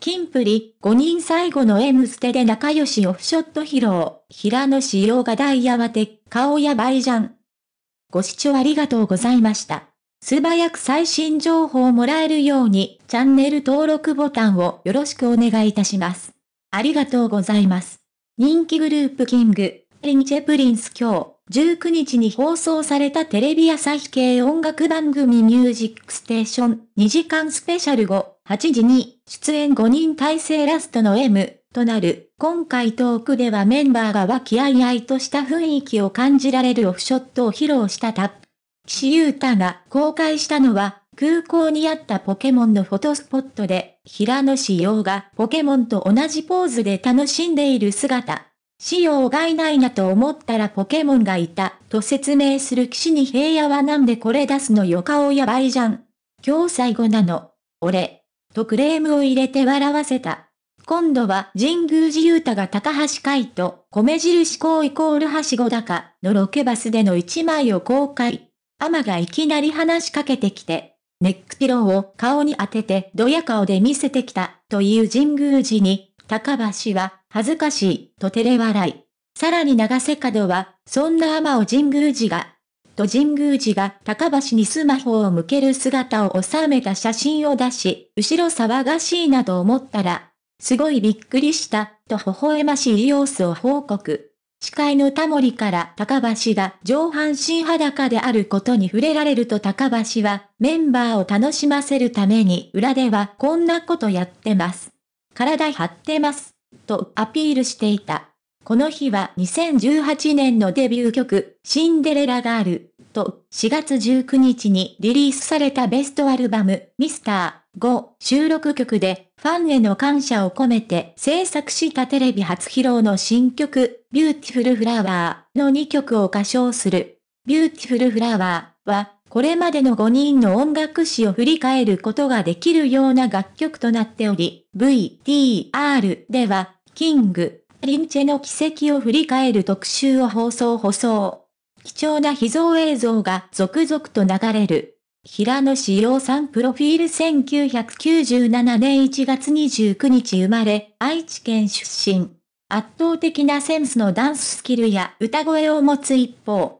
キンプリ、5人最後の M ステで仲良しオフショット披露、平野紫耀がダイヤワて、顔やばいじゃん。ご視聴ありがとうございました。素早く最新情報をもらえるように、チャンネル登録ボタンをよろしくお願いいたします。ありがとうございます。人気グループキング、リンチェプリンス今日。19日に放送されたテレビ朝日系音楽番組ミュージックステーション2時間スペシャル後、8時に出演5人体制ラストの M となる、今回トークではメンバーが和気あいあいとした雰囲気を感じられるオフショットを披露したタップ。岸優太が公開したのは、空港にあったポケモンのフォトスポットで、平野志陽がポケモンと同じポーズで楽しんでいる姿。仕様外ないなと思ったらポケモンがいた、と説明する騎士に平野はなんでこれ出すのよ顔やばいじゃん。今日最後なの。俺。とクレームを入れて笑わせた。今度は神宮寺勇太が高橋海と米印公イコールはしごだかのロケバスでの一枚を公開。アマがいきなり話しかけてきて、ネックピローを顔に当ててドヤ顔で見せてきたという神宮寺に、高橋は恥ずかしい、と照れ笑い。さらに長瀬角は、そんな天を神宮寺が、と神宮寺が高橋にスマホを向ける姿を収めた写真を出し、後ろ騒がしいなと思ったら、すごいびっくりした、と微笑ましい様子を報告。司会のタモリから高橋が上半身裸であることに触れられると高橋はメンバーを楽しませるために裏ではこんなことやってます。体張ってます。とアピールしていた。この日は2018年のデビュー曲、シンデレラガール、と、4月19日にリリースされたベストアルバム、ミスター5収録曲で、ファンへの感謝を込めて制作したテレビ初披露の新曲、ビューティフルフラワーの2曲を歌唱する。ビューティフルフラワーは、これまでの5人の音楽史を振り返ることができるような楽曲となっており、VTR では、キング、リンチェの奇跡を振り返る特集を放送補送。貴重な秘蔵映像が続々と流れる。平野志陽さんプロフィール1997年1月29日生まれ、愛知県出身。圧倒的なセンスのダンススキルや歌声を持つ一方、